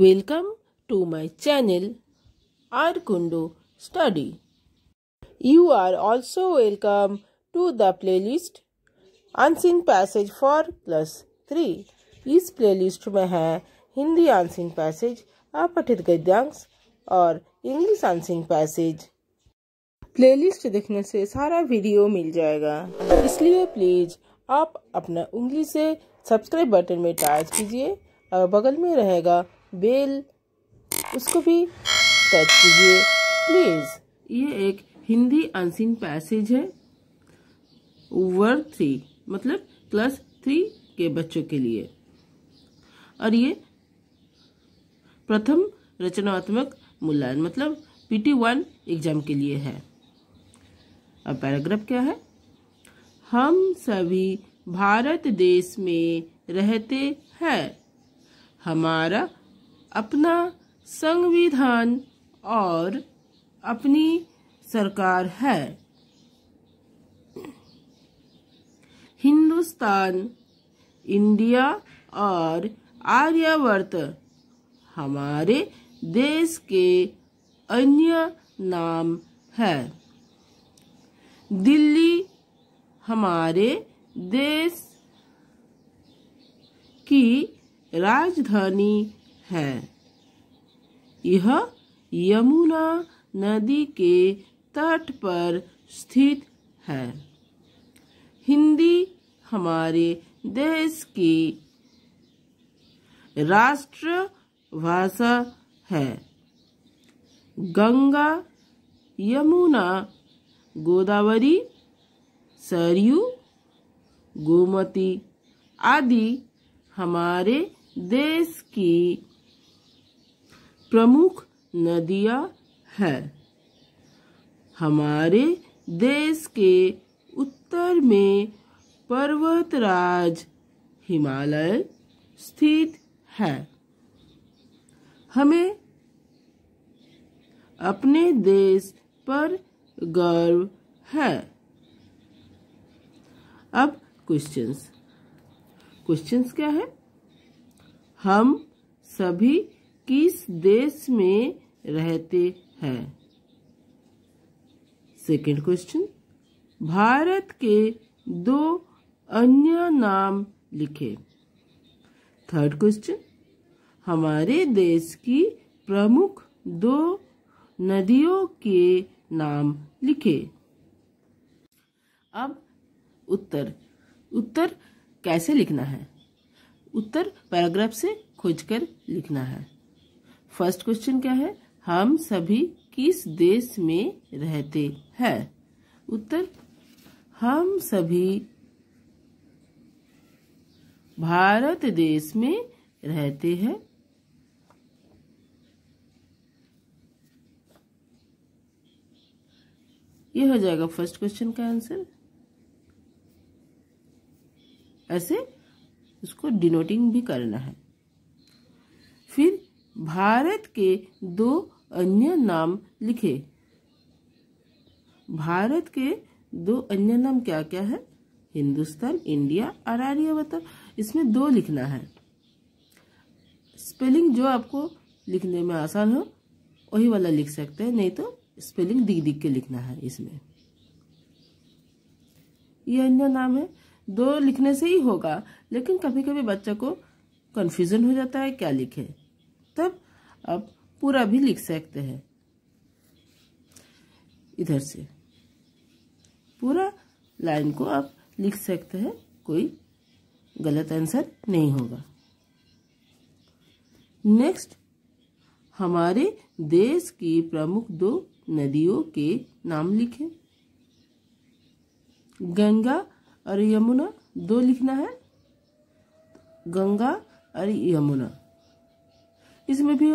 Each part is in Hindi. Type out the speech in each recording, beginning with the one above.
welcome to my channel R Arkundo study you are also welcome to the playlist unseen passage for plus three इस प्लेलिस्ट में है हिंदी अनसिन पैसेज अपठित गद्यांश और इंग्लिश अनसिन पैसेज प्लेलिस्ट देखने से सारा वीडियो मिल जाएगा इसलिए प्लीज आप अपना उंगली से सब्सक्राइब बटन में टाइप कीजिए और बगल में रहेगा बेल उसको भी टच कीजिए प्लीज ये एक हिंदी अनसिन पैसेज है ओवर थ्री मतलब क्लास थ्री के बच्चों के लिए और ये प्रथम रचनात्मक मूल्यांकन मतलब पीटी वन एग्जाम के लिए है अब पैराग्राफ क्या है हम सभी भारत देश में रहते हैं हमारा अपना संविधान और अपनी सरकार है हिंदुस्तान इंडिया और आर्यवर्त हमारे देश के अन्य नाम है दिल्ली हमारे देश की राजधानी है यह यमुना नदी के तट पर स्थित है हिंदी हमारे देश की राष्ट्र भाषा है गंगा यमुना गोदावरी सरयू गोमती आदि हमारे देश की प्रमुख नदियां हैं हमारे देश के उत्तर में पर्वतराज हिमालय स्थित है हमें अपने देश पर गर्व है अब क्वेश्चंस क्वेश्चंस क्या है हम सभी किस देश में रहते हैं सेकेंड क्वेश्चन भारत के दो अन्य नाम लिखे थर्ड क्वेश्चन हमारे देश की प्रमुख दो नदियों के नाम लिखे अब उत्तर उत्तर कैसे लिखना है उत्तर पैराग्राफ से खोजकर लिखना है फर्स्ट क्वेश्चन क्या है हम सभी किस देश में रहते हैं उत्तर हम सभी भारत देश में रहते हैं यह हो जाएगा फर्स्ट क्वेश्चन का आंसर ऐसे उसको डिनोटिंग भी करना है भारत के दो अन्य नाम लिखे भारत के दो अन्य नाम क्या क्या है हिंदुस्तान इंडिया और आर्यवत मतलब इसमें दो लिखना है स्पेलिंग जो आपको लिखने में आसान हो वही वाला लिख सकते हैं नहीं तो स्पेलिंग दिख दिख के लिखना है इसमें ये अन्य नाम है दो लिखने से ही होगा लेकिन कभी कभी बच्चा को कंफ्यूजन हो जाता है क्या लिखे तब मतलब आप पूरा भी लिख सकते हैं इधर से पूरा लाइन को आप लिख सकते हैं कोई गलत आंसर नहीं होगा नेक्स्ट हमारे देश की प्रमुख दो नदियों के नाम लिखें गंगा और यमुना दो लिखना है गंगा और यमुना इसमें भी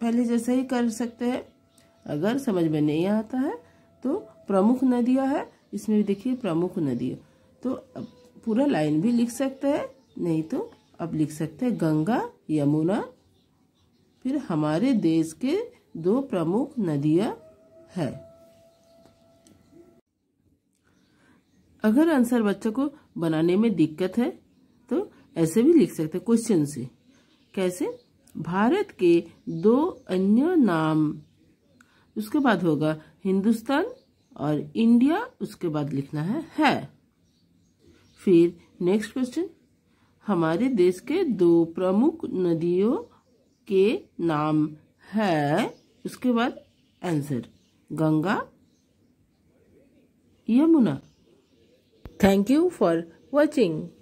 पहले जैसे ही कर सकते हैं अगर समझ में नहीं आता है तो प्रमुख नदियाँ है इसमें भी देखिए प्रमुख नदियाँ तो पूरा लाइन भी लिख सकते हैं नहीं तो अब लिख सकते हैं गंगा यमुना फिर हमारे देश के दो प्रमुख नदियां है अगर आंसर बच्चों को बनाने में दिक्कत है तो ऐसे भी लिख सकते क्वेश्चन से कैसे भारत के दो अन्य नाम उसके बाद होगा हिंदुस्तान और इंडिया उसके बाद लिखना है है फिर नेक्स्ट क्वेश्चन हमारे देश के दो प्रमुख नदियों के नाम है उसके बाद answer Ganga Yamuna thank you for watching